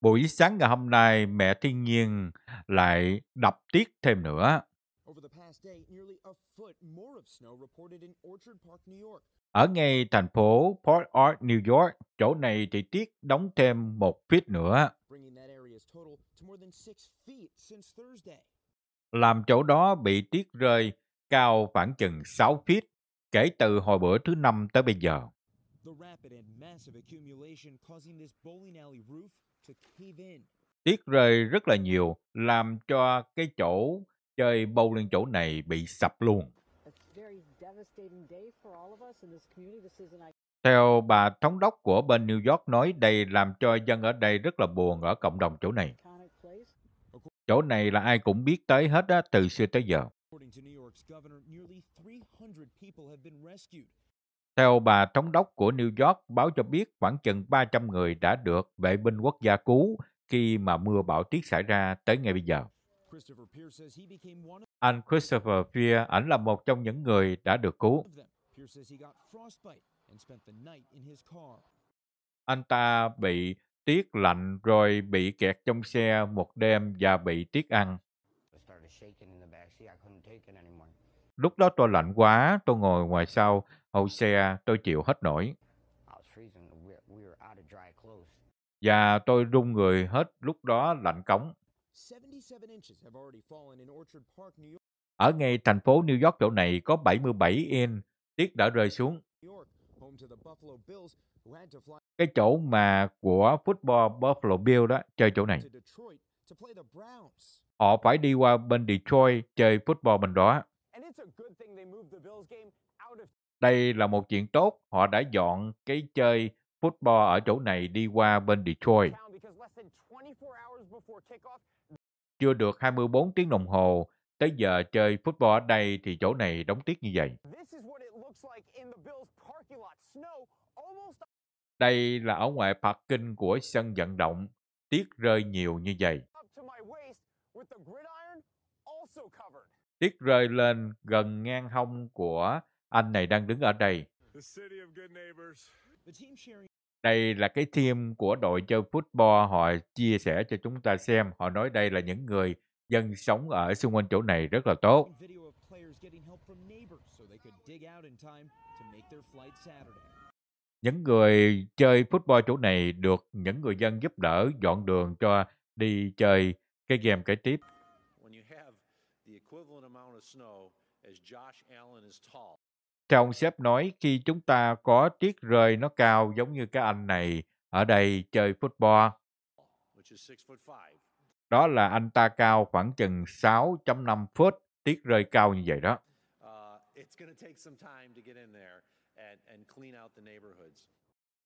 Buổi sáng ngày hôm nay, mẹ thiên nhiên lại đập tiết thêm nữa. Ở ngay thành phố Port Art, New York, chỗ này thì tiết đóng thêm một feet nữa. Làm chỗ đó bị tiết rơi cao khoảng chừng 6 feet kể từ hồi bữa thứ năm tới bây giờ. Tiết rơi rất là nhiều, làm cho cái chỗ chơi bowling chỗ này bị sập luôn. Theo bà thống đốc của bên New York nói đây làm cho dân ở đây rất là buồn ở cộng đồng chỗ này. Chỗ này là ai cũng biết tới hết á, từ xưa tới giờ. Theo bà thống đốc của New York báo cho biết khoảng chừng 300 người đã được vệ binh quốc gia cứu khi mà mưa bão tuyết xảy ra tới ngày bây giờ. Anh Christopher Fear, ảnh là một trong những người đã được cứu. Anh ta bị tiết lạnh rồi bị kẹt trong xe một đêm và bị tiết ăn. Lúc đó tôi lạnh quá, tôi ngồi ngoài sau, hậu xe, tôi chịu hết nổi. Và tôi run người hết lúc đó lạnh cống. Ở ngay thành phố New York chỗ này có 77 in, tiết đã rơi xuống. Cái chỗ mà của football Buffalo Bill đó, chơi chỗ này. Họ phải đi qua bên Detroit chơi football bên đó. Đây là một chuyện tốt, họ đã dọn cái chơi football ở chỗ này đi qua bên Detroit. Chưa được 24 tiếng đồng hồ, tới giờ chơi football ở đây thì chỗ này đóng tiết như vậy. Đây là ở ngoài parking của sân vận động, tiết rơi nhiều như vậy. Tiết rơi lên gần ngang hông của anh này đang đứng ở đây. Đây là cái team của đội chơi football họ chia sẻ cho chúng ta xem. Họ nói đây là những người dân sống ở xung quanh chỗ này rất là tốt. Những người chơi football chỗ này được những người dân giúp đỡ dọn đường cho đi chơi cái game kế tiếp. Trong sếp nói khi chúng ta có tiết rơi nó cao giống như cái anh này ở đây chơi football. Đó là anh ta cao khoảng chừng 6.5 foot, tiết rơi cao như vậy đó. Uh,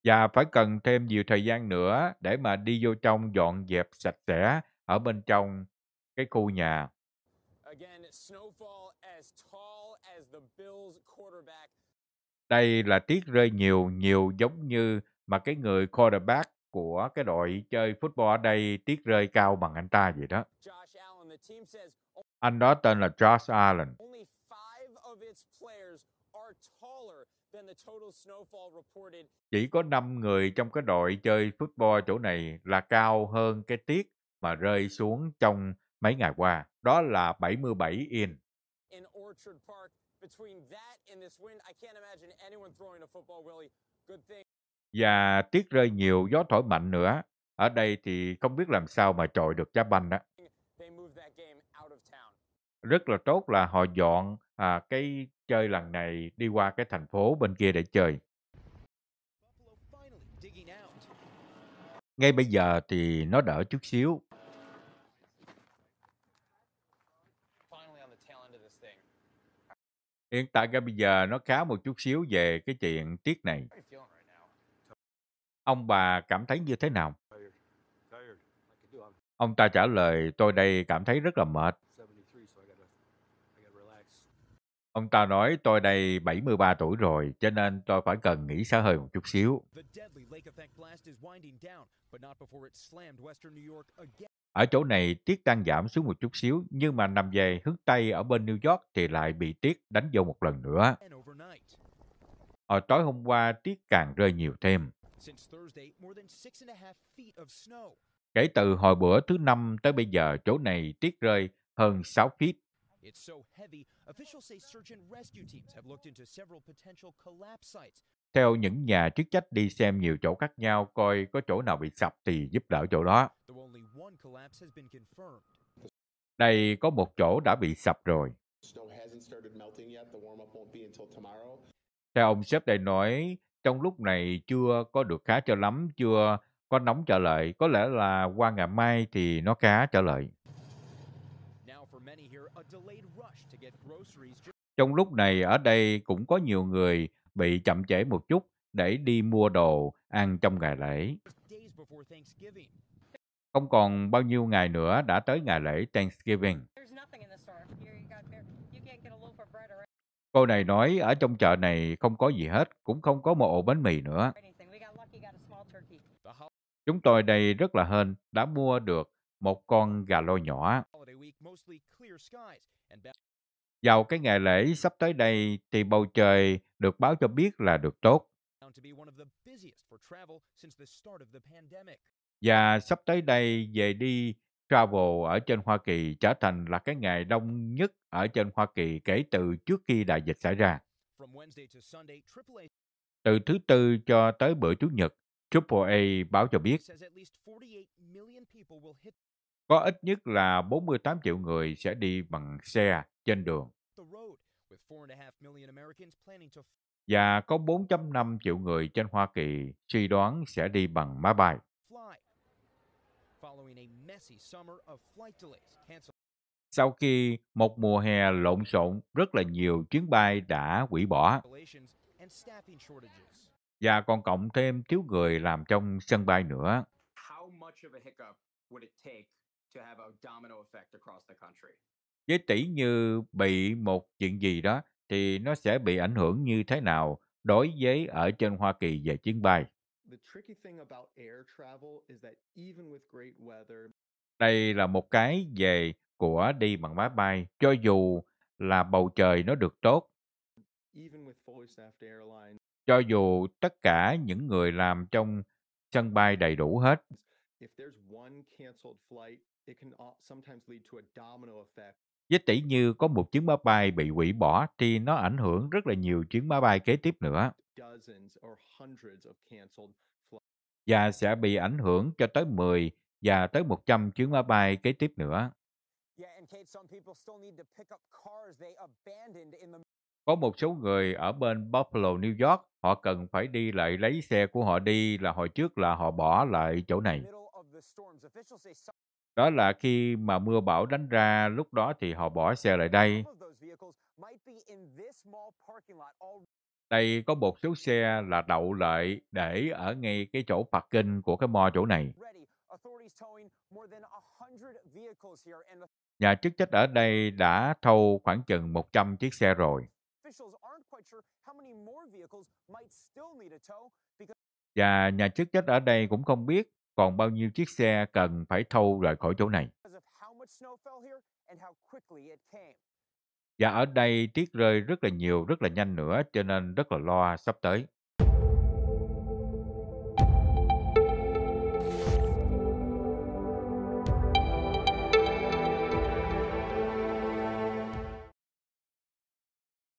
Và phải cần thêm nhiều thời gian nữa để mà đi vô trong dọn dẹp sạch sẽ ở bên trong cái khu nhà. Đây là tiết rơi nhiều, nhiều giống như mà cái người quarterback của cái đội chơi football ở đây tiết rơi cao bằng anh ta vậy đó. Anh đó tên là Josh Allen. Chỉ có 5 người trong cái đội chơi football chỗ này là cao hơn cái tiết mà rơi xuống trong mấy ngày qua, đó là 77 in. Và tiết rơi nhiều gió thổi mạnh nữa. Ở đây thì không biết làm sao mà trội được đá banh đó. Rất là tốt là họ dọn à, cái chơi lần này đi qua cái thành phố bên kia để chơi. Ngay bây giờ thì nó đỡ chút xíu, hiện tại ra bây giờ nó khá một chút xíu về cái chuyện tiết này ông bà cảm thấy như thế nào ông ta trả lời tôi đây cảm thấy rất là mệt Ông ta nói tôi đây 73 tuổi rồi, cho nên tôi phải cần nghỉ xã hơi một chút xíu. Ở chỗ này tiết đang giảm xuống một chút xíu nhưng mà nằm về hướng Tây ở bên New York thì lại bị tiết đánh vô một lần nữa. Ở ờ, tối hôm qua tiết càng rơi nhiều thêm. Kể từ hồi bữa thứ năm tới bây giờ chỗ này tiết rơi hơn 6 feet. Theo những nhà chức trách đi xem nhiều chỗ khác nhau coi có chỗ nào bị sập thì giúp đỡ chỗ đó. Đây có một chỗ đã bị sập rồi. Theo ông sếp đây nói, trong lúc này chưa có được khá cho lắm, chưa có nóng trở lại. Có lẽ là qua ngày mai thì nó khá trở lại. Trong lúc này ở đây cũng có nhiều người bị chậm trễ một chút để đi mua đồ ăn trong ngày lễ. Không còn bao nhiêu ngày nữa đã tới ngày lễ Thanksgiving. Cô này nói ở trong chợ này không có gì hết, cũng không có một ổ bánh mì nữa. Chúng tôi đây rất là hên, đã mua được một con gà lôi nhỏ. Vào cái ngày lễ sắp tới đây thì bầu trời được báo cho biết là được tốt và sắp tới đây về đi travel ở trên Hoa Kỳ trở thành là cái ngày đông nhất ở trên Hoa Kỳ kể từ trước khi đại dịch xảy ra. Từ thứ Tư cho tới bữa Chủ nhật, AAA báo cho biết có ít nhất là 48 triệu người sẽ đi bằng xe trên đường. Và có 4.5 triệu người trên Hoa Kỳ suy đoán sẽ đi bằng máy bay. Sau khi một mùa hè lộn xộn, rất là nhiều chuyến bay đã hủy bỏ. Và còn cộng thêm thiếu người làm trong sân bay nữa. Với tỷ như bị một chuyện gì đó thì nó sẽ bị ảnh hưởng như thế nào đối với ở trên Hoa Kỳ về chuyến bay? The Đây là một cái về của đi bằng máy bay, cho dù là bầu trời nó được tốt. Cho dù tất cả những người làm trong sân bay đầy đủ hết với tỷ như có một chuyến máy bay bị hủy bỏ thì nó ảnh hưởng rất là nhiều chuyến máy bay kế tiếp nữa và sẽ bị ảnh hưởng cho tới 10 và tới 100 chuyến máy bay kế tiếp nữa. Có một số người ở bên Buffalo, New York, họ cần phải đi lại lấy xe của họ đi là hồi trước là họ bỏ lại chỗ này. Đó là khi mà mưa bão đánh ra, lúc đó thì họ bỏ xe lại đây. Đây có một số xe là đậu lại để ở ngay cái chỗ parking của cái mo chỗ này. Nhà chức trách ở đây đã thâu khoảng chừng 100 chiếc xe rồi. Và nhà chức trách ở đây cũng không biết còn bao nhiêu chiếc xe cần phải thâu rời khỏi chỗ này. Và ở đây tiết rơi rất là nhiều, rất là nhanh nữa, cho nên rất là lo sắp tới.